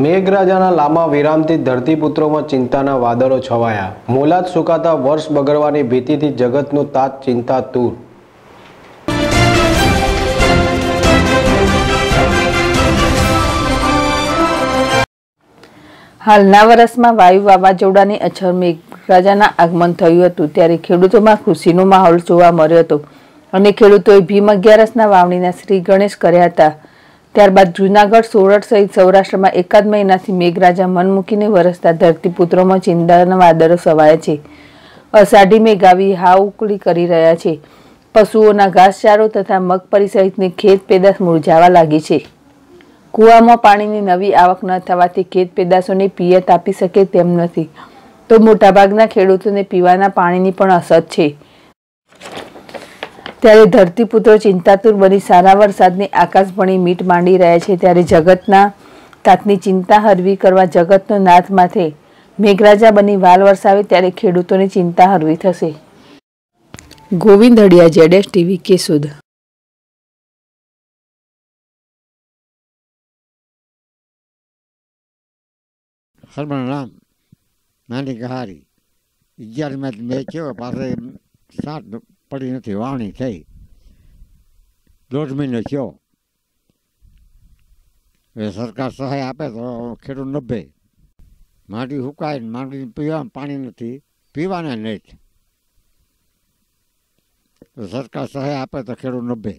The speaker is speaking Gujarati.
મેઘરાજાના લાંબા વિરામથી ધરતીપુત્રોમાં ચિંતાના વાદળો છવાયા મોલાદ સુકાતા વર્ષ બગડવાની ભીતિથી જગતનું તાત ચિંતા તૂર હાલના વર્ષમાં વાયુ વાવાઝોડાની અછર મેઘરાજાના આગમન થયું હતું ત્યારે ખેડૂતોમાં ખુશીનો માહોલ જોવા મળ્યો હતો અને ખેડૂતોએ ભીમ અગિયારસના વાવણીના શ્રી ગણેશ કર્યા હતા ત્યારબાદ જૂનાગઢ સોરઠ સહિત સૌરાષ્ટ્રમાં એકાદ મહિનાથી મેઘરાજા મન મૂકીને વરસતા ધરતીપુત્રોમાં ચિંતાના વાદળો સવાયા છે અષાઢી મેઘાવી આવી ઉકળી કરી રહ્યા છે પશુઓના ઘાસચારો તથા મગફળી સહિતની ખેત પેદાશ મુરઝાવા લાગી છે કૂવામાં પાણીની નવી આવક ન થવાથી ખેત પેદાશોને પિયત આપી શકે તેમ નથી તો મોટાભાગના ખેડૂતોને પીવાના પાણીની પણ અછત છે ત્યારે ધરતીપુત્રો ચિંતાતુર બની સારા વરસાદની આકાશભણી મીટ માંડી રહ્યા છે ત્યારે જગતના તાતની ચિંતા હરવી કરવા જગતનો નાથ માથે મેઘરાજા બની વાલ વરસાવે ત્યારે ખેડૂતોની ચિંતા હરવી થશે ગોવિંદ હડિયા જેડેશ ટીવી કેસુદ સર્વનામ નાની ગહારી અગિયાર મેચ મેં કેવો પાસે સાત પડી નથી વાણી થઈ દોઢ મહિનો થયો એ સરકાર સહાય આપે તો ખેડૂત નભે માંડવી સુકાય ને માંડવી પીવા પાણી નથી પીવાના નહીં સરકાર સહાય આપે તો ખેડૂત નભે